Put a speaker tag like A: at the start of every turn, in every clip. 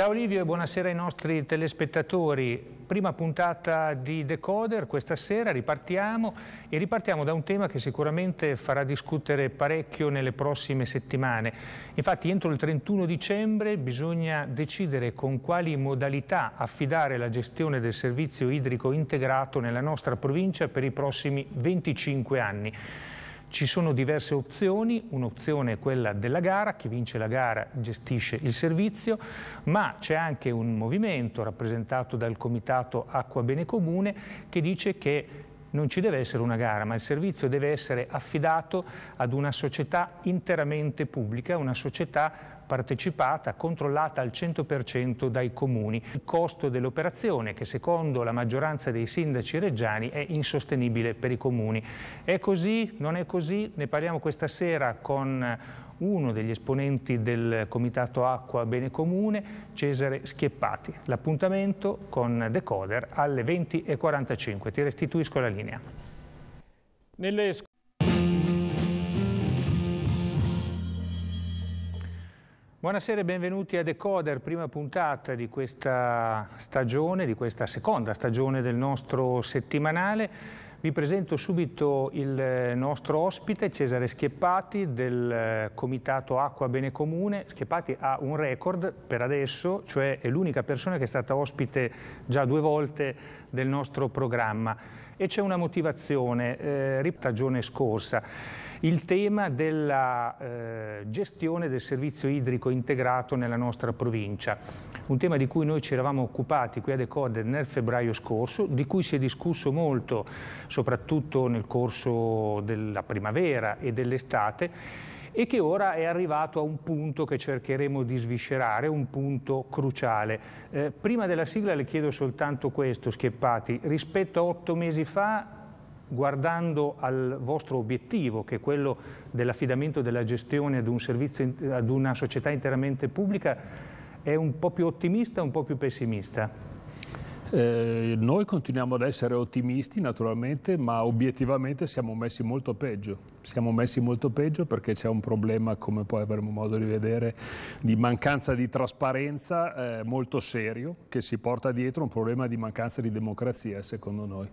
A: Ciao Livio e buonasera ai nostri telespettatori. Prima puntata di Decoder, questa sera ripartiamo e ripartiamo da un tema che sicuramente farà discutere parecchio nelle prossime settimane. Infatti entro il 31 dicembre bisogna decidere con quali modalità affidare la gestione del servizio idrico integrato nella nostra provincia per i prossimi 25 anni. Ci sono diverse opzioni, un'opzione è quella della gara, chi vince la gara gestisce il servizio, ma c'è anche un movimento rappresentato dal Comitato Acqua Bene Comune che dice che non ci deve essere una gara, ma il servizio deve essere affidato ad una società interamente pubblica, una società partecipata, controllata al 100% dai comuni. Il costo dell'operazione, che secondo la maggioranza dei sindaci reggiani è insostenibile per i comuni. È così? Non è così? Ne parliamo questa sera con uno degli esponenti del Comitato Acqua Bene Comune, Cesare Schieppati. L'appuntamento con Decoder alle 20.45. Ti restituisco la linea. Nelle... Buonasera e benvenuti a Decoder, prima puntata di questa stagione, di questa seconda stagione del nostro settimanale. Vi presento subito il eh, nostro ospite Cesare Schieppati del eh, Comitato Acqua Bene Comune. Schieppati ha un record per adesso, cioè è l'unica persona che è stata ospite già due volte del nostro programma e c'è una motivazione, eh, stagione scorsa il tema della eh, gestione del servizio idrico integrato nella nostra provincia, un tema di cui noi ci eravamo occupati qui a Decoder nel febbraio scorso, di cui si è discusso molto soprattutto nel corso della primavera e dell'estate e che ora è arrivato a un punto che cercheremo di sviscerare, un punto cruciale. Eh, prima della sigla le chiedo soltanto questo, Schieppati, rispetto a otto mesi fa guardando al vostro obiettivo, che è quello dell'affidamento della gestione ad, un servizio, ad una società interamente pubblica, è un
B: po' più ottimista o un po' più pessimista? Eh, noi continuiamo ad essere ottimisti naturalmente, ma obiettivamente siamo messi molto peggio. Siamo messi molto peggio perché c'è un problema, come poi avremo modo di vedere, di mancanza di trasparenza eh, molto serio che si porta dietro un problema di mancanza di democrazia, secondo noi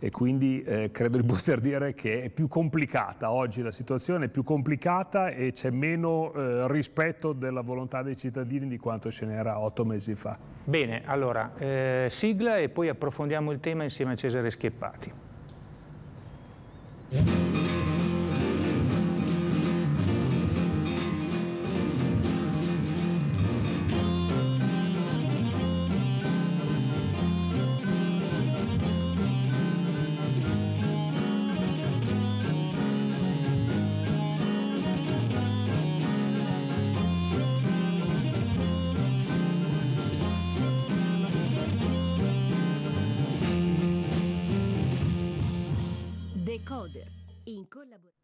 B: e quindi eh, credo di poter dire che è più complicata oggi la situazione, è più complicata e c'è meno eh, rispetto della volontà dei cittadini di quanto ce n'era otto mesi fa.
A: Bene, allora eh, sigla e poi approfondiamo il tema insieme a Cesare Schieppati. in collaborazione.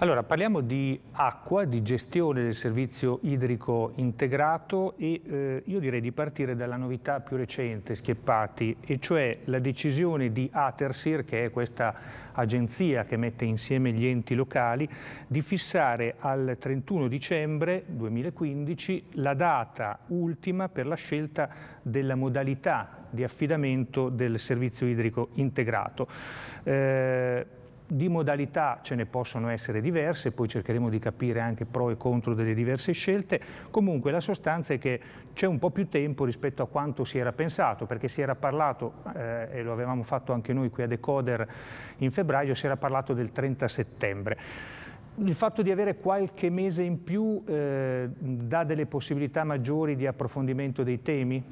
A: Allora, parliamo di acqua, di gestione del servizio idrico integrato e eh, io direi di partire dalla novità più recente, Schieppati, e cioè la decisione di Atersir, che è questa agenzia che mette insieme gli enti locali, di fissare al 31 dicembre 2015 la data ultima per la scelta della modalità di affidamento del servizio idrico integrato. Eh, di modalità ce ne possono essere diverse, poi cercheremo di capire anche pro e contro delle diverse scelte. Comunque la sostanza è che c'è un po' più tempo rispetto a quanto si era pensato, perché si era parlato, eh, e lo avevamo fatto anche noi qui a Decoder in febbraio, si era parlato del 30 settembre. Il fatto di avere qualche mese in più eh, dà delle possibilità maggiori di approfondimento
B: dei temi?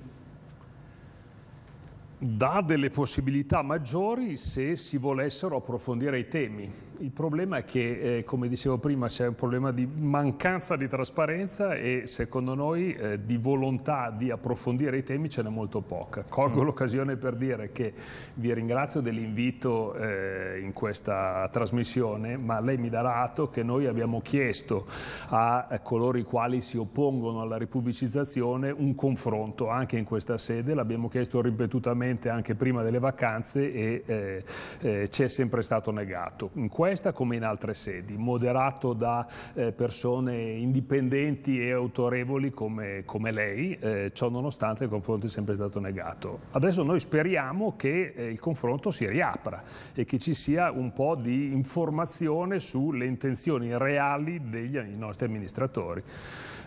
B: dà delle possibilità maggiori se si volessero approfondire i temi. Il problema è che, eh, come dicevo prima, c'è un problema di mancanza di trasparenza e secondo noi eh, di volontà di approfondire i temi ce n'è molto poca. Colgo mm. l'occasione per dire che vi ringrazio dell'invito eh, in questa trasmissione, ma lei mi darà atto che noi abbiamo chiesto a coloro i quali si oppongono alla ripubblicizzazione un confronto anche in questa sede, l'abbiamo chiesto ripetutamente anche prima delle vacanze e eh, eh, ci è sempre stato negato. In questa come in altre sedi, moderato da eh, persone indipendenti e autorevoli come, come lei, eh, ciò nonostante il confronto è sempre stato negato. Adesso noi speriamo che eh, il confronto si riapra e che ci sia un po' di informazione sulle intenzioni reali dei nostri amministratori.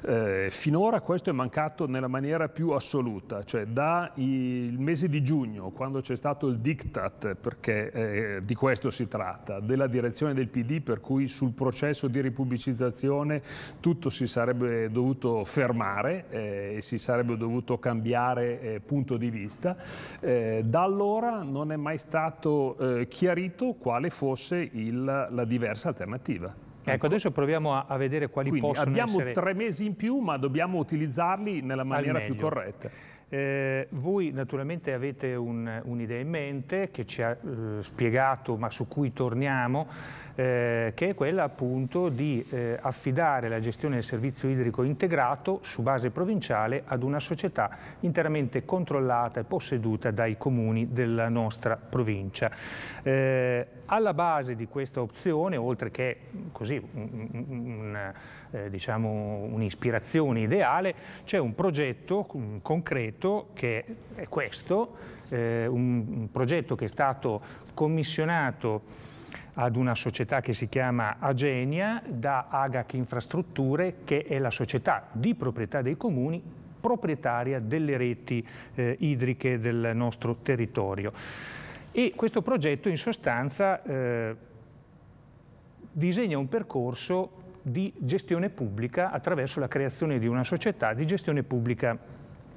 B: Eh, finora questo è mancato nella maniera più assoluta, cioè dal mese di giugno, quando c'è stato il diktat, perché eh, di questo si tratta, della direzione direzione del PD per cui sul processo di ripubblicizzazione tutto si sarebbe dovuto fermare eh, e si sarebbe dovuto cambiare eh, punto di vista. Eh, da allora non è mai stato eh, chiarito quale fosse il, la diversa alternativa. Ecco, ecco, adesso proviamo a, a vedere quali Quindi, possono abbiamo essere... Abbiamo tre mesi in più, ma dobbiamo utilizzarli nella maniera più
A: corretta. Eh, voi naturalmente avete un'idea un in mente che ci ha eh, spiegato ma su cui torniamo eh, che è quella appunto di eh, affidare la gestione del servizio idrico integrato su base provinciale ad una società interamente controllata e posseduta dai comuni della nostra provincia. Eh, alla base di questa opzione oltre che così un, un, un eh, diciamo, un'ispirazione ideale, c'è un progetto un concreto che è questo, eh, un, un progetto che è stato commissionato ad una società che si chiama Agenia da Agac Infrastrutture che è la società di proprietà dei comuni proprietaria delle reti eh, idriche del nostro territorio. E questo progetto in sostanza eh, disegna un percorso di gestione pubblica attraverso la creazione di una società di gestione pubblica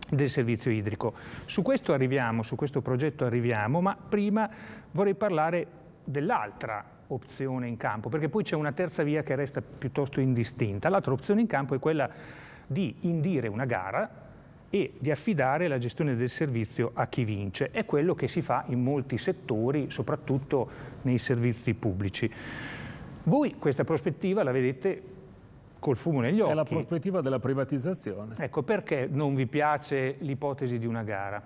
A: del servizio idrico. Su questo arriviamo, su questo progetto arriviamo, ma prima vorrei parlare dell'altra opzione in campo, perché poi c'è una terza via che resta piuttosto indistinta. L'altra opzione in campo è quella di indire una gara e di affidare la gestione del servizio a chi vince. È quello che si fa in molti settori, soprattutto nei servizi pubblici. Voi questa prospettiva la vedete col fumo negli occhi. È la prospettiva della privatizzazione. Ecco, perché non vi piace l'ipotesi di una gara?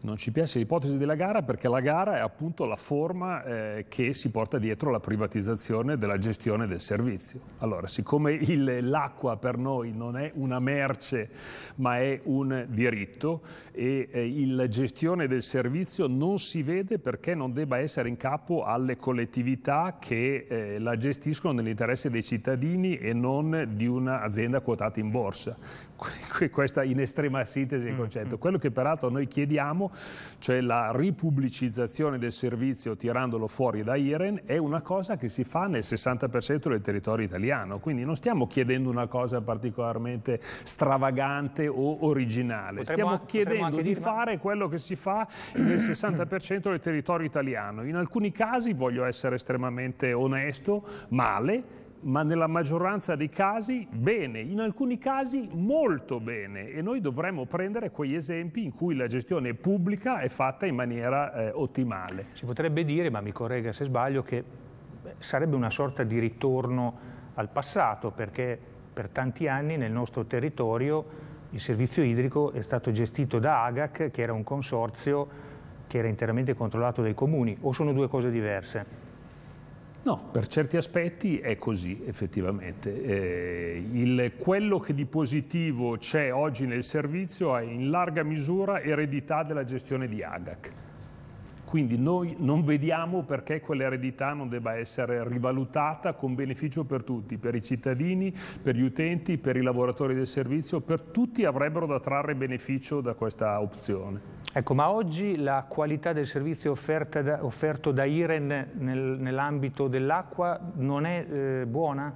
B: Non ci piace l'ipotesi della gara perché la gara è appunto la forma eh, che si porta dietro la privatizzazione della gestione del servizio. Allora, siccome l'acqua per noi non è una merce ma è un diritto e eh, la gestione del servizio non si vede perché non debba essere in capo alle collettività che eh, la gestiscono nell'interesse dei cittadini e non di un'azienda quotata in borsa. questa in estrema sintesi è il mm, concetto. Mm. Quello che peraltro noi chiediamo, cioè la ripubblicizzazione del servizio tirandolo fuori da IREN, è una cosa che si fa nel 60% del territorio italiano, quindi non stiamo chiedendo una cosa particolarmente stravagante o originale, potremmo stiamo chiedendo di fare quello che si fa nel 60% del territorio italiano. In alcuni casi, voglio essere estremamente onesto, male, ma nella maggioranza dei casi bene, in alcuni casi molto bene e noi dovremmo prendere quegli esempi in cui la gestione pubblica è fatta in maniera eh, ottimale.
A: Si potrebbe dire, ma mi corregga se sbaglio, che sarebbe una sorta di ritorno al passato perché per tanti anni nel nostro territorio il servizio idrico è stato gestito da Agac che era un consorzio che era interamente controllato
B: dai comuni o sono due cose diverse? No, per certi aspetti è così effettivamente. Eh, il, quello che di positivo c'è oggi nel servizio è in larga misura eredità della gestione di Agac. Quindi noi non vediamo perché quell'eredità non debba essere rivalutata con beneficio per tutti, per i cittadini, per gli utenti, per i lavoratori del servizio, per tutti avrebbero da trarre beneficio da questa opzione. Ecco, ma oggi la qualità del servizio
A: da, offerto da IREN nel, nell'ambito dell'acqua non è eh, buona?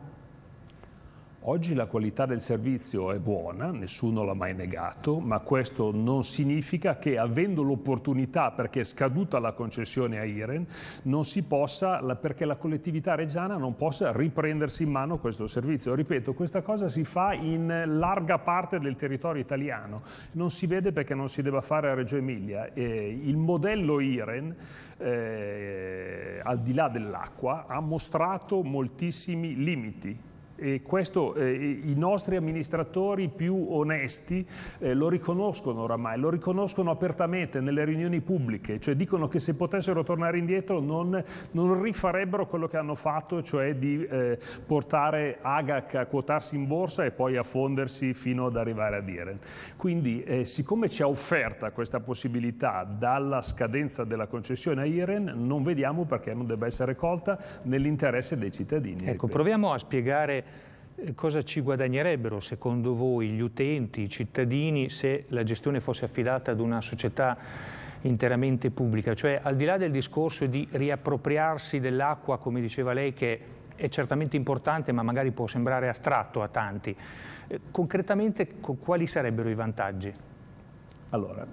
B: Oggi la qualità del servizio è buona, nessuno l'ha mai negato, ma questo non significa che avendo l'opportunità, perché è scaduta la concessione a Iren, non si possa, perché la collettività reggiana non possa riprendersi in mano questo servizio. Ripeto, questa cosa si fa in larga parte del territorio italiano, non si vede perché non si debba fare a Reggio Emilia. Eh, il modello Iren, eh, al di là dell'acqua, ha mostrato moltissimi limiti e questo eh, i nostri amministratori più onesti eh, lo riconoscono oramai, lo riconoscono apertamente nelle riunioni pubbliche, cioè dicono che se potessero tornare indietro non, non rifarebbero quello che hanno fatto, cioè di eh, portare Agac a quotarsi in borsa e poi a fondersi fino ad arrivare a Diren. Quindi eh, siccome ci ha offerta questa possibilità dalla scadenza della concessione a Iren, non vediamo perché non debba essere colta nell'interesse dei cittadini. Ecco, ripeto. proviamo a
A: spiegare cosa ci guadagnerebbero secondo voi gli utenti, i cittadini, se la gestione fosse affidata ad una società interamente pubblica? Cioè al di là del discorso di riappropriarsi dell'acqua, come diceva lei, che è certamente importante ma magari può sembrare astratto a tanti, eh, concretamente quali sarebbero i vantaggi?
B: Allora,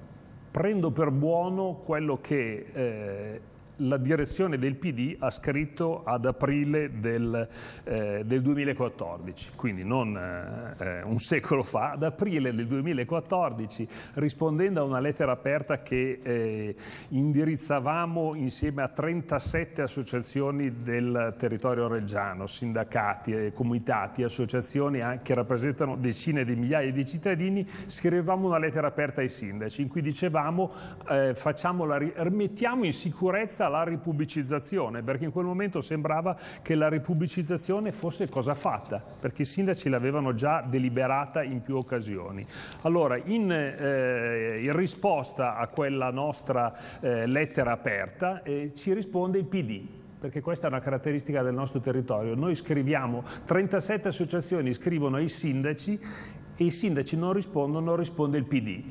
B: prendo per buono quello che... Eh la direzione del PD ha scritto ad aprile del, eh, del 2014, quindi non eh, eh, un secolo fa, ad aprile del 2014, rispondendo a una lettera aperta che eh, indirizzavamo insieme a 37 associazioni del territorio reggiano, sindacati, eh, comitati, associazioni eh, che rappresentano decine di migliaia di cittadini, scrivevamo una lettera aperta ai sindaci in cui dicevamo facciamo la, rimettiamo in sicurezza la ripubblicizzazione, perché in quel momento sembrava che la ripubblicizzazione fosse cosa fatta, perché i sindaci l'avevano già deliberata in più occasioni. Allora, in, eh, in risposta a quella nostra eh, lettera aperta, eh, ci risponde il PD, perché questa è una caratteristica del nostro territorio. Noi scriviamo, 37 associazioni scrivono ai sindaci e i sindaci non rispondono, risponde il PD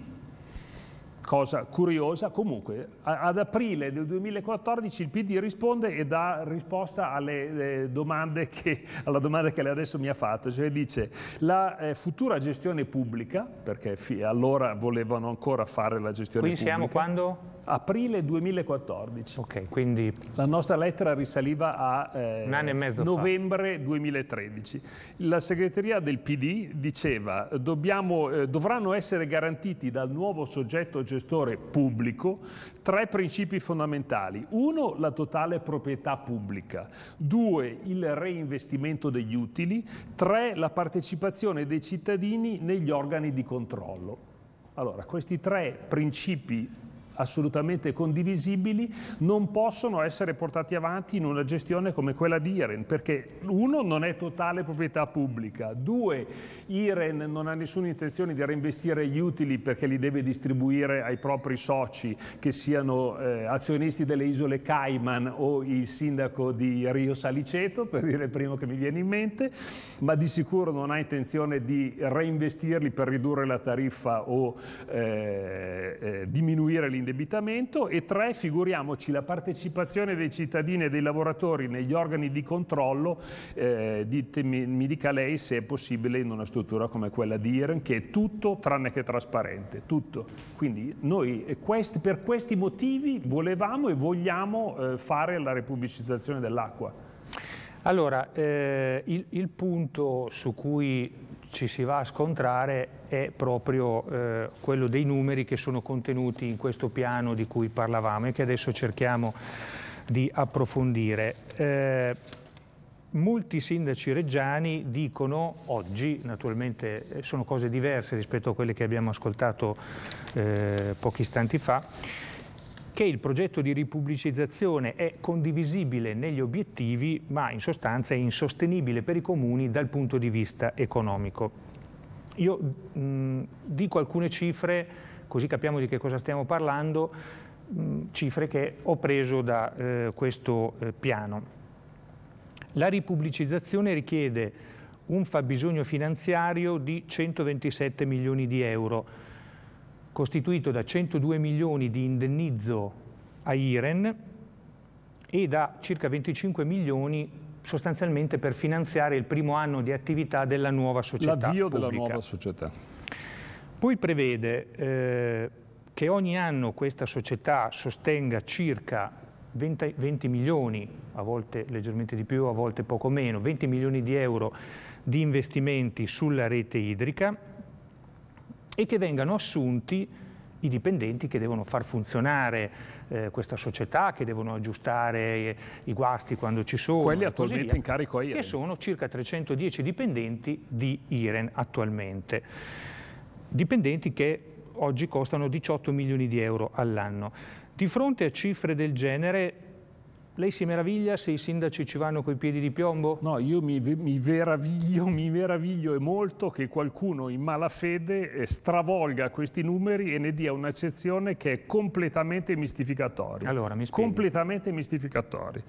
B: cosa curiosa, comunque ad aprile del 2014 il PD risponde e dà risposta alle, eh, domande che, alla domanda che lei adesso mi ha fatto, cioè dice la eh, futura gestione pubblica, perché allora volevano ancora fare la gestione Quindi pubblica. Quindi siamo quando? aprile 2014. Ok, quindi... La nostra lettera risaliva a eh, novembre fa. 2013. La segreteria del PD diceva dobbiamo, eh, dovranno essere garantiti dal nuovo soggetto gestore pubblico tre principi fondamentali. Uno, la totale proprietà pubblica. Due, il reinvestimento degli utili. Tre, la partecipazione dei cittadini negli organi di controllo. Allora, questi tre principi assolutamente condivisibili non possono essere portati avanti in una gestione come quella di Iren, perché uno non è totale proprietà pubblica, due Iren non ha nessuna intenzione di reinvestire gli utili perché li deve distribuire ai propri soci, che siano eh, azionisti delle isole Cayman o il sindaco di Rio Saliceto, per dire il primo che mi viene in mente, ma di sicuro non ha intenzione di reinvestirli per ridurre la tariffa o eh, eh, diminuire l'investimento indebitamento e tre, figuriamoci, la partecipazione dei cittadini e dei lavoratori negli organi di controllo, eh, ditemi, mi dica lei se è possibile in una struttura come quella di IREN, che è tutto tranne che trasparente, tutto. Quindi noi questi, per questi motivi volevamo e vogliamo eh, fare la repubblicizzazione dell'acqua.
A: Allora, eh, il, il punto su cui ci si va a scontrare è proprio eh, quello dei numeri che sono contenuti in questo piano di cui parlavamo e che adesso cerchiamo di approfondire. Eh, molti sindaci reggiani dicono oggi, naturalmente eh, sono cose diverse rispetto a quelle che abbiamo ascoltato eh, pochi istanti fa, che il progetto di ripubblicizzazione è condivisibile negli obiettivi, ma in sostanza è insostenibile per i comuni dal punto di vista economico. Io mh, dico alcune cifre, così capiamo di che cosa stiamo parlando, mh, cifre che ho preso da eh, questo eh, piano. La ripubblicizzazione richiede un fabbisogno finanziario di 127 milioni di euro, costituito da 102 milioni di indennizzo a Iren e da circa 25 milioni sostanzialmente per finanziare il primo anno di attività della nuova società. L'avvio della nuova società. Poi prevede eh, che ogni anno questa società sostenga circa 20, 20 milioni, a volte leggermente di più, a volte poco meno, 20 milioni di euro di investimenti sulla rete idrica e che vengano assunti i dipendenti che devono far funzionare eh, questa società, che devono aggiustare eh, i guasti quando ci sono. Quelli attualmente via, in carico a Iren. Che sono circa 310 dipendenti di Iren attualmente. Dipendenti che oggi costano 18 milioni di euro all'anno. Di fronte a cifre del genere
B: lei si meraviglia se i sindaci ci vanno coi piedi di piombo? No, io mi, mi, veraviglio, mi veraviglio e molto che qualcuno in malafede eh, stravolga questi numeri e ne dia un'accezione che è completamente mistificatoria. Allora, mi spieghi. Completamente mistificatoria.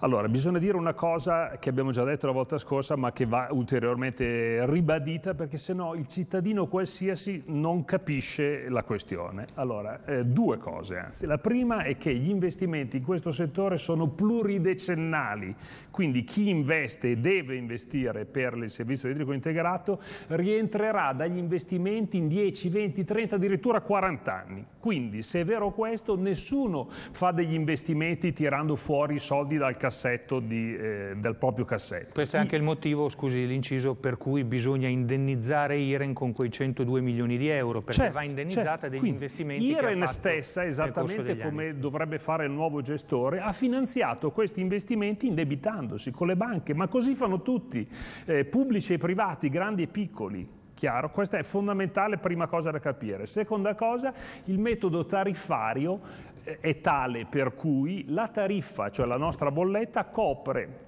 B: Allora, bisogna dire una cosa che abbiamo già detto la volta scorsa, ma che va ulteriormente ribadita, perché sennò il cittadino qualsiasi non capisce la questione. Allora, eh, due cose anzi. La prima è che gli investimenti in questo settore sono pluridecennali, quindi chi investe e deve investire per il servizio idrico integrato rientrerà dagli investimenti in 10, 20, 30, addirittura 40 anni. Quindi, se è vero questo, nessuno fa degli investimenti tirando fuori i soldi dal calcio cassetto di, eh, del proprio cassetto. Questo è anche
A: il motivo, scusi l'inciso, per cui bisogna indennizzare Iren con quei 102 milioni di euro,
B: perché certo, va certo. indennizzata certo. degli Quindi, investimenti Iren stessa, esattamente come anni. dovrebbe fare il nuovo gestore, ha finanziato questi investimenti indebitandosi con le banche, ma così fanno tutti, eh, pubblici e privati, grandi e piccoli. Chiaro? Questa è fondamentale prima cosa da capire. Seconda cosa, il metodo tariffario è tale per cui la tariffa, cioè la nostra bolletta, copre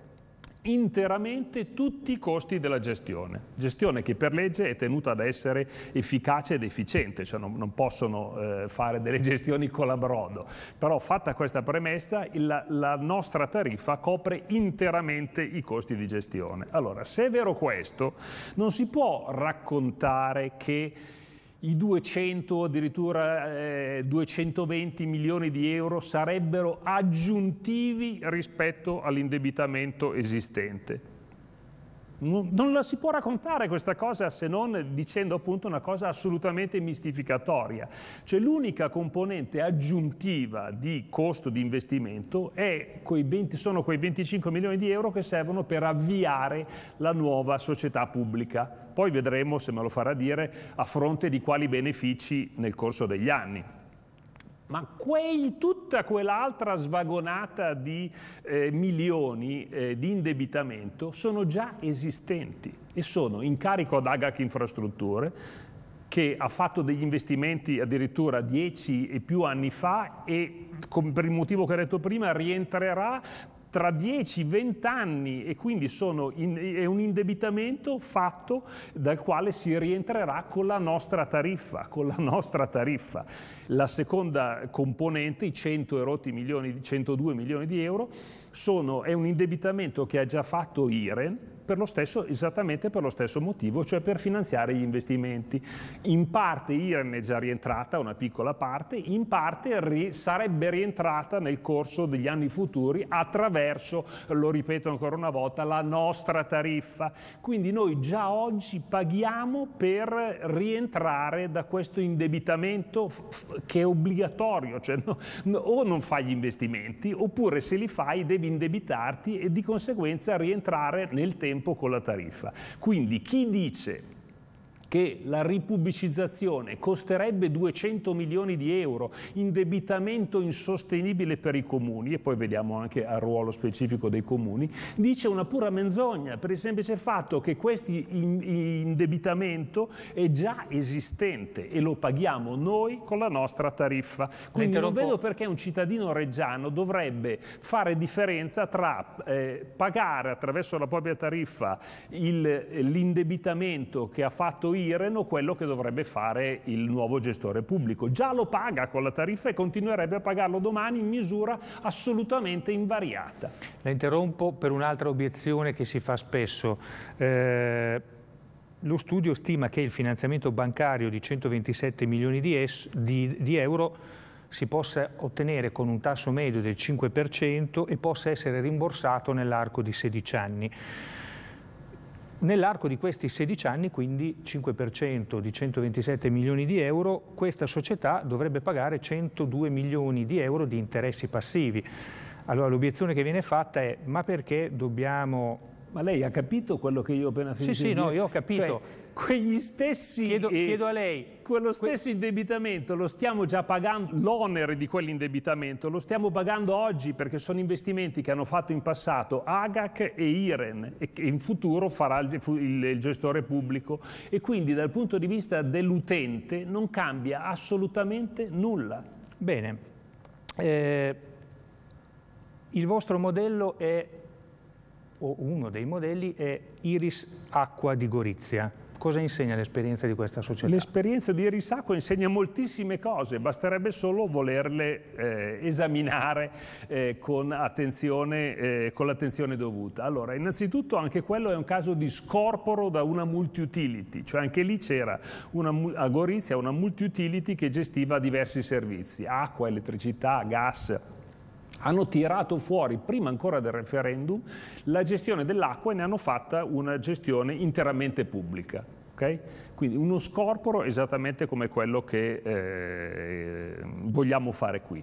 B: interamente tutti i costi della gestione, gestione che per legge è tenuta ad essere efficace ed efficiente, cioè non, non possono eh, fare delle gestioni con la brodo, però fatta questa premessa la, la nostra tariffa copre interamente i costi di gestione. Allora, se è vero questo, non si può raccontare che i 200, addirittura eh, 220 milioni di euro sarebbero aggiuntivi rispetto all'indebitamento esistente. Non la si può raccontare questa cosa se non dicendo appunto una cosa assolutamente mistificatoria. Cioè l'unica componente aggiuntiva di costo di investimento quei 20, sono quei 25 milioni di euro che servono per avviare la nuova società pubblica. Poi vedremo se me lo farà dire a fronte di quali benefici nel corso degli anni ma quei, tutta quell'altra svagonata di eh, milioni eh, di indebitamento sono già esistenti e sono in carico ad Agac Infrastrutture che ha fatto degli investimenti addirittura dieci e più anni fa e per il motivo che ho detto prima rientrerà tra 10-20 anni e quindi in, è un indebitamento fatto dal quale si rientrerà con la nostra tariffa. Con la, nostra tariffa. la seconda componente, i 100 erotti milioni, 102 milioni di euro, sono, è un indebitamento che ha già fatto IREN, per stesso, esattamente per lo stesso motivo, cioè per finanziare gli investimenti. In parte Iran è già rientrata, una piccola parte, in parte ri, sarebbe rientrata nel corso degli anni futuri attraverso, lo ripeto ancora una volta, la nostra tariffa. Quindi noi già oggi paghiamo per rientrare da questo indebitamento che è obbligatorio, cioè no, no, o non fai gli investimenti oppure se li fai devi indebitarti e di conseguenza rientrare nel tempo tempo con la tariffa. Quindi chi dice che la ripubblicizzazione costerebbe 200 milioni di euro, indebitamento insostenibile per i comuni, e poi vediamo anche al ruolo specifico dei comuni, dice una pura menzogna per il semplice fatto che questo indebitamento è già esistente e lo paghiamo noi con la nostra tariffa. Quindi non vedo perché un cittadino reggiano dovrebbe fare differenza tra eh, pagare attraverso la propria tariffa l'indebitamento che ha fatto istruireno quello che dovrebbe fare il nuovo gestore pubblico. Già lo paga con la tariffa e continuerebbe a pagarlo domani in misura assolutamente invariata.
A: La interrompo per un'altra obiezione che si fa spesso. Eh... Lo studio stima che il finanziamento bancario di 127 milioni di, es, di, di, euro si possa ottenere con un tasso medio del 5% e possa essere rimborsato nell'arco di 16 anni. Nell'arco di questi 16 anni, quindi 5% di 127 milioni di euro, questa società dovrebbe pagare 102 milioni di euro di interessi passivi. Allora l'obiezione che viene fatta è ma perché dobbiamo ma lei ha capito
B: quello che io ho appena finito? Sì, sì, no, io ho capito. Cioè, quegli stessi... Chiedo, eh, chiedo a lei. Quello stesso que... indebitamento lo stiamo già pagando, l'onere di quell'indebitamento lo stiamo pagando oggi perché sono investimenti che hanno fatto in passato Agac e Iren e che in futuro farà il, il, il gestore pubblico e quindi dal punto di vista dell'utente non cambia assolutamente nulla.
A: Bene. Eh, il vostro modello è o uno dei modelli è
B: Iris Acqua di Gorizia. Cosa insegna l'esperienza di questa società? L'esperienza di Erisacco insegna moltissime cose, basterebbe solo volerle eh, esaminare eh, con, eh, con l'attenzione dovuta. Allora, innanzitutto anche quello è un caso di scorporo da una multi-utility, cioè anche lì c'era a Gorizia una multi-utility che gestiva diversi servizi, acqua, elettricità, gas, hanno tirato fuori, prima ancora del referendum, la gestione dell'acqua e ne hanno fatta una gestione interamente pubblica. Okay? Quindi uno scorporo esattamente come quello che eh, vogliamo fare qui.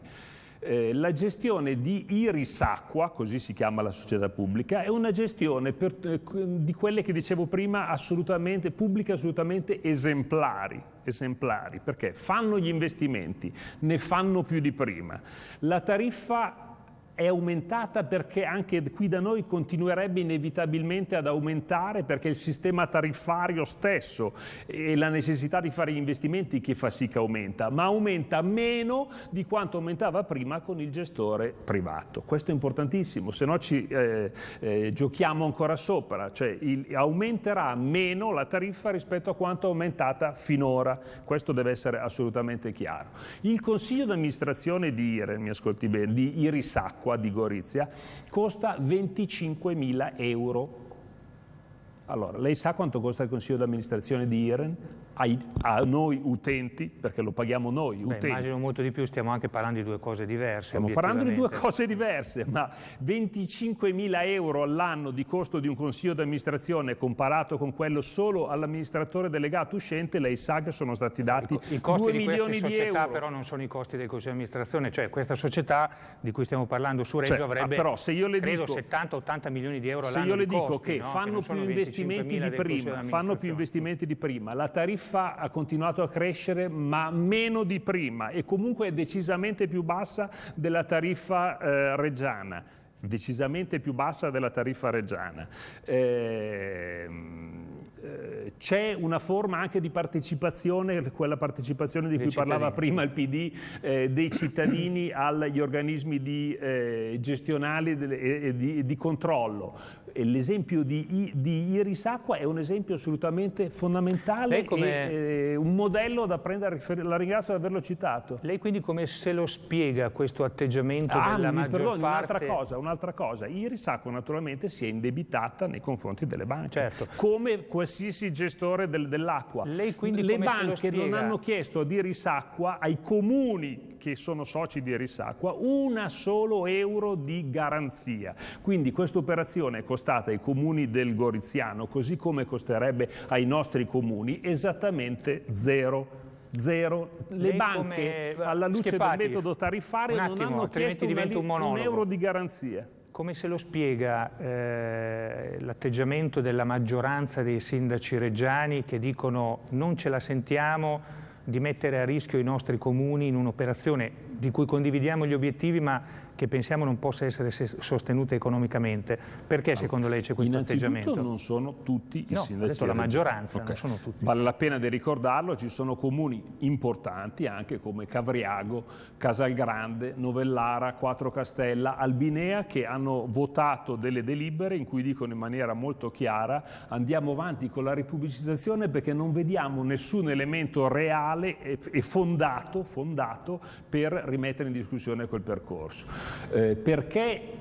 B: Eh, la gestione di Iris Acqua, così si chiama la società pubblica, è una gestione per, eh, di quelle che dicevo prima assolutamente pubbliche, assolutamente esemplari, esemplari, perché fanno gli investimenti, ne fanno più di prima. La tariffa è aumentata perché anche qui da noi continuerebbe inevitabilmente ad aumentare perché il sistema tariffario stesso e la necessità di fare gli investimenti che fa sì che aumenta, ma aumenta meno di quanto aumentava prima con il gestore privato. Questo è importantissimo, se no ci eh, eh, giochiamo ancora sopra, cioè il, aumenterà meno la tariffa rispetto a quanto è aumentata finora, questo deve essere assolutamente chiaro. Il consiglio d'amministrazione di IRE, mi ascolti bene, di Irisacco, acqua di Gorizia, costa 25.000 euro. Allora, lei sa quanto costa il consiglio d'amministrazione di IREN? ai, a noi utenti, perché lo paghiamo noi Beh, utenti. Immagino molto di più, stiamo
A: anche parlando di due cose diverse. Stiamo parlando di due cose
B: diverse, ma 25.000 euro all'anno di costo di un consiglio d'amministrazione comparato con quello solo all'amministratore delegato uscente, lei sa che sono stati dati I, ecco, i costi 2 di milioni di euro.
A: però non sono i costi del consiglio di amministrazione, cioè questa società di cui stiamo parlando su Reggio cioè, ah, avrebbe però se io le credo 70-80 milioni di euro all'anno. Se io le dico costi, che no? fanno che più prima, fanno
B: più investimenti di prima, la tariffa tariffa ha continuato a crescere ma meno di prima e comunque è decisamente più bassa della tariffa eh, reggiana decisamente più bassa della tariffa reggiana. Eh, eh, c'è una forma anche di partecipazione, quella partecipazione di cui cittadini. parlava prima il PD, eh, dei cittadini agli organismi di, eh, gestionali e di, di controllo. L'esempio di, di, Iris Acqua è un esempio assolutamente fondamentale come... e eh, un modello da prendere, a riferimento. la ringrazio di averlo citato.
A: Lei quindi come se lo spiega questo atteggiamento
B: ah, della mi maggior perdoni, parte... un'altra cosa, un'altra cosa. Iris Acqua naturalmente si è indebitata nei confronti delle banche, certo. come qualsiasi qualsiasi gestore del, dell'acqua. Lei quindi Le banche non hanno chiesto ad risacqua ai comuni che sono soci di risacqua una solo euro di garanzia. Quindi questa operazione è costata ai comuni del Goriziano, così come costerebbe ai nostri comuni, esattamente zero zero. Le Lei banche, come... alla luce Schepati. del metodo tariffario, non hanno chiesto una, un, un euro di garanzia.
A: Come se lo spiega eh, l'atteggiamento della maggioranza dei sindaci reggiani che dicono non ce la sentiamo di mettere a rischio i nostri comuni in un'operazione di cui condividiamo gli obiettivi ma che pensiamo non possa essere sostenuta economicamente. Perché allora, secondo lei c'è questo atteggiamento? non
B: sono tutti i no, sindaci. Adesso la maggioranza, okay. non sono tutti. Vale la pena di ricordarlo, ci sono comuni importanti anche come Cavriago, Casalgrande, Novellara, Quattro Castella, Albinea che hanno votato delle delibere in cui dicono in maniera molto chiara andiamo avanti con la ripubblicizzazione perché non vediamo nessun elemento reale e fondato, fondato per rimettere in discussione quel percorso eh, perché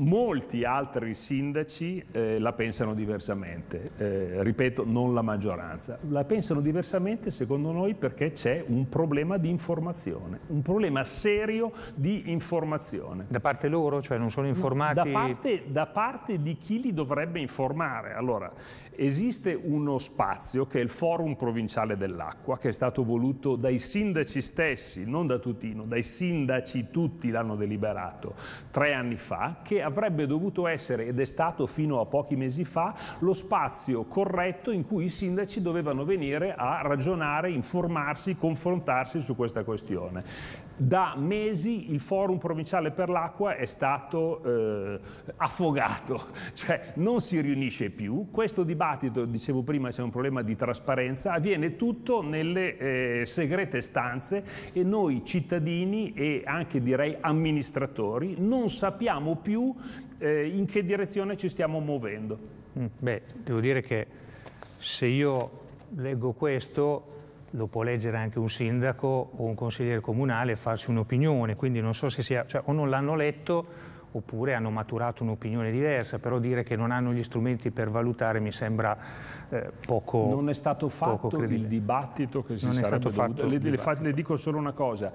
B: molti altri sindaci eh, la pensano diversamente, eh, ripeto non la maggioranza, la pensano diversamente secondo noi perché c'è un problema di informazione, un problema serio di informazione. Da parte loro? Cioè non sono informati? Da parte, da parte di chi li dovrebbe informare. Allora, esiste uno spazio che è il forum provinciale dell'acqua che è stato voluto dai sindaci stessi, non da Tutino, dai sindaci tutti l'hanno deliberato tre anni fa, che ha avrebbe dovuto essere, ed è stato fino a pochi mesi fa, lo spazio corretto in cui i sindaci dovevano venire a ragionare, informarsi, confrontarsi su questa questione. Da mesi il forum provinciale per l'acqua è stato eh, affogato, cioè non si riunisce più. Questo dibattito, dicevo prima, c'è un problema di trasparenza, avviene tutto nelle eh, segrete stanze e noi cittadini e anche direi amministratori non sappiamo più eh, in che direzione ci stiamo muovendo.
A: Mm, beh, devo dire che se io leggo questo lo può leggere anche un sindaco o un consigliere comunale e farsi un'opinione, quindi non so se sia, cioè, o non l'hanno letto oppure hanno maturato un'opinione diversa, però dire che non hanno gli strumenti per valutare mi
B: sembra eh, poco Non è stato fatto il dibattito che si non sarebbe è stato dovuto... Le, le, fa, le dico solo una cosa,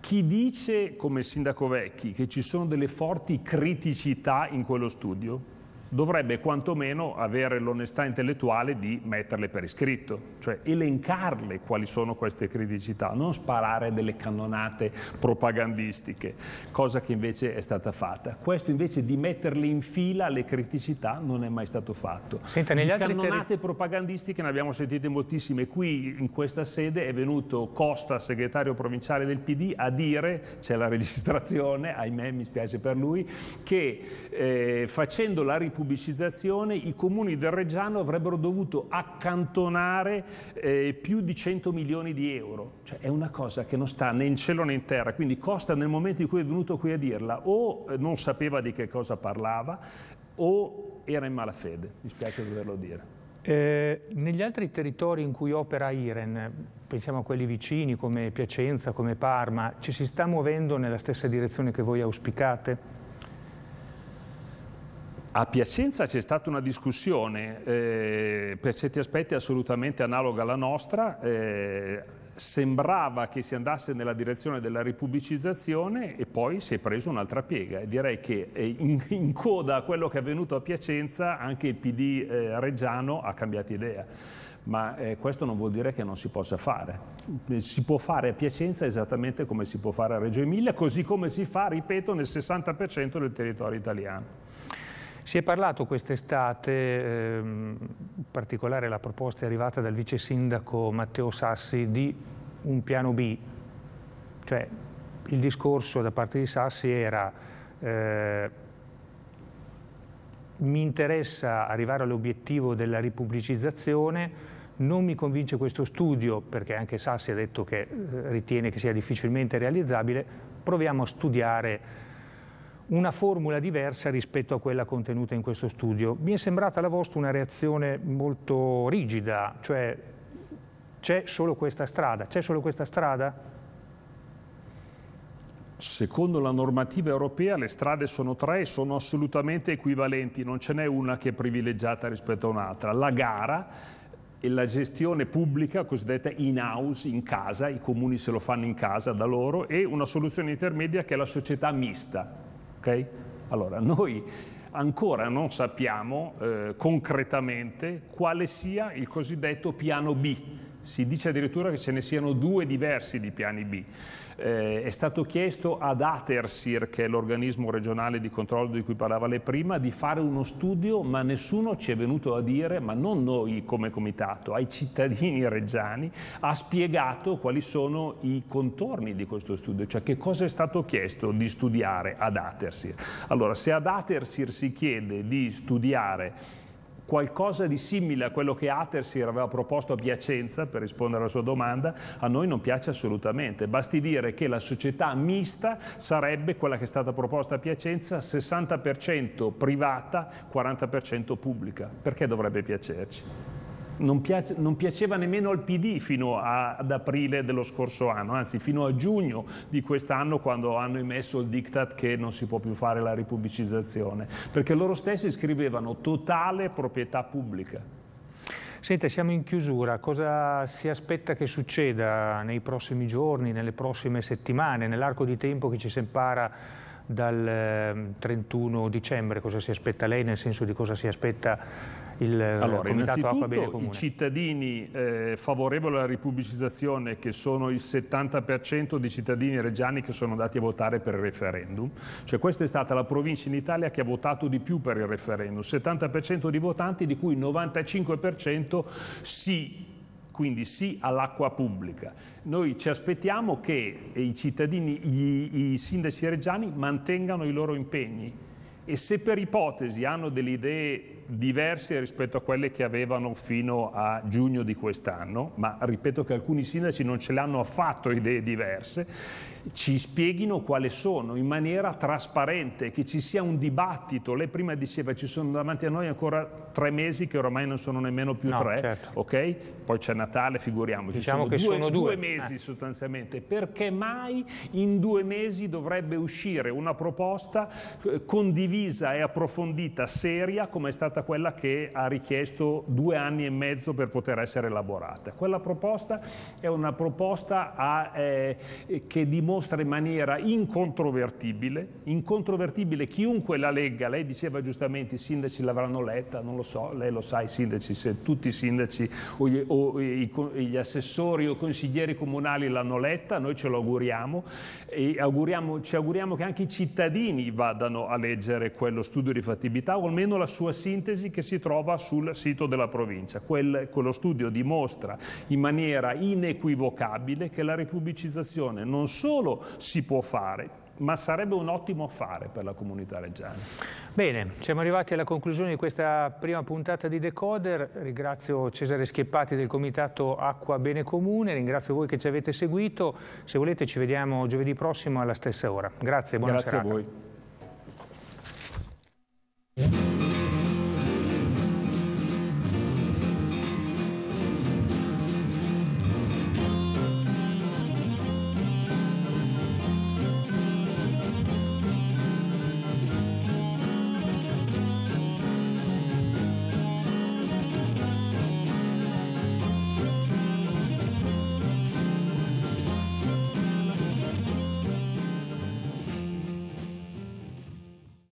B: chi dice, come sindaco Vecchi, che ci sono delle forti criticità in quello studio, dovrebbe quantomeno avere l'onestà intellettuale di metterle per iscritto, cioè elencarle quali sono queste criticità, non sparare delle cannonate propagandistiche, cosa che invece è stata fatta. Questo invece di metterle in fila le criticità non è mai stato fatto. Senta, negli di cannonate teri... propagandistiche ne abbiamo sentite moltissime. Qui in questa sede è venuto Costa, segretario provinciale del PD, a dire, c'è la registrazione, ahimè mi spiace per lui, che eh, facendo la riproduzione pubblicizzazione i comuni del Reggiano avrebbero dovuto accantonare eh, più di 100 milioni di euro. Cioè è una cosa che non sta né in cielo né in terra, quindi Costa nel momento in cui è venuto qui a dirla o eh, non sapeva di che cosa parlava o era in malafede, mi spiace doverlo dire.
A: Eh, negli altri territori in cui opera Iren, pensiamo a quelli vicini come Piacenza, come Parma, ci si sta muovendo nella stessa direzione che voi auspicate?
B: A Piacenza c'è stata una discussione eh, per certi aspetti assolutamente analoga alla nostra, eh, sembrava che si andasse nella direzione della ripubblicizzazione e poi si è preso un'altra piega direi che eh, in, in, coda a quello che è avvenuto a Piacenza anche il PD eh, reggiano ha cambiato idea ma eh, questo non vuol dire che non si possa fare. Si può fare a Piacenza esattamente come si può fare a Reggio Emilia, così come si fa, ripeto, nel 60% del territorio italiano.
A: Si è parlato quest'estate, ehm, in particolare la proposta è arrivata dal vice sindaco Matteo Sassi, di un piano B. Cioè, il discorso da parte di Sassi era eh, mi interessa arrivare all'obiettivo della ripubblicizzazione, non mi convince questo studio, perché anche Sassi ha detto che eh, ritiene che sia difficilmente realizzabile, proviamo a studiare una formula diversa rispetto a quella contenuta in questo studio. Mi è sembrata la vostra una reazione molto rigida, cioè c'è solo questa strada, c'è solo questa strada?
B: Secondo la normativa europea le strade sono tre e sono assolutamente equivalenti, non ce n'è una che è privilegiata rispetto a un'altra. La gara e la gestione pubblica cosiddetta in house, in casa, i comuni se lo fanno in casa da loro, e una soluzione intermedia che è la società mista, Okay? Allora, noi ancora non sappiamo eh, concretamente quale sia il cosiddetto piano B, si dice addirittura che ce ne siano due diversi di piani B. Eh, è stato chiesto ad Atersir, che è l'organismo regionale di controllo di cui parlava lei prima, di fare uno studio, ma nessuno ci è venuto a dire, ma non noi come comitato, ai cittadini reggiani, ha spiegato quali sono i contorni di questo studio, cioè che cosa è stato chiesto di studiare ad Atersir. Allora, se ad Atersir si chiede di studiare qualcosa di simile a quello che Atersir aveva proposto a Piacenza, per rispondere alla sua domanda, a noi non piace assolutamente. Basti dire che la società mista sarebbe quella che è stata proposta a Piacenza, 60% privata, 40% pubblica. Perché dovrebbe piacerci? non, piace, non piaceva nemmeno al PD fino a, ad aprile dello scorso anno, anzi fino a giugno di quest'anno quando hanno emesso il diktat che non si può più fare la ripubblicizzazione, perché loro stessi scrivevano totale proprietà pubblica.
A: Senta, siamo in chiusura, cosa si aspetta che succeda nei prossimi giorni, nelle prossime settimane, nell'arco di tempo che ci separa dal 31 eh, dicembre? Cosa si aspetta lei, nel senso di cosa si aspetta il eh, allora, innanzitutto i
B: cittadini eh, favorevoli alla ripubblicizzazione che sono il 70% di cittadini reggiani che sono andati a votare per il referendum, cioè questa è stata la provincia in Italia che ha votato di più per il referendum, 70% di votanti di cui il 95% sì quindi sì all'acqua pubblica. Noi ci aspettiamo che i cittadini, i, i sindaci reggiani mantengano i loro impegni e se per ipotesi hanno delle idee diverse rispetto a quelle che avevano fino a giugno di quest'anno, ma ripeto che alcuni sindaci non ce l'hanno affatto idee diverse, ci spieghino quali sono in maniera trasparente, che ci sia un dibattito. Lei prima diceva ci sono davanti a noi ancora tre mesi che oramai non sono nemmeno più no, tre, certo. okay? Poi c'è Natale, figuriamoci. Diciamo sono che due, sono due, due mesi eh. sostanzialmente. Perché mai in due mesi dovrebbe uscire una proposta eh, condivisa condivisa e approfondita, seria, come è stata quella che ha richiesto due anni e mezzo per poter essere elaborata. Quella proposta è una proposta a, eh, che dimostra in maniera incontrovertibile, incontrovertibile chiunque la legga, lei diceva giustamente i sindaci l'avranno letta, non lo so, lei lo sa, i sindaci, se tutti i sindaci o gli, o gli assessori o consiglieri comunali l'hanno letta, noi ce lo auguriamo e auguriamo, ci auguriamo che anche i cittadini vadano a leggere vedere quello studio di fattibilità o almeno la sua sintesi che si trova sul sito della provincia. Quel, quello studio dimostra in maniera inequivocabile che la ripubblicizzazione non solo si può fare, ma sarebbe un ottimo affare per la comunità reggiana.
A: Bene, siamo arrivati alla conclusione di questa prima puntata di Decoder. Ringrazio Cesare Schieppati del Comitato Acqua Bene Comune, ringrazio voi che ci avete seguito. Se volete ci vediamo giovedì prossimo alla stessa ora. Grazie, buona Grazie serata. a
B: voi.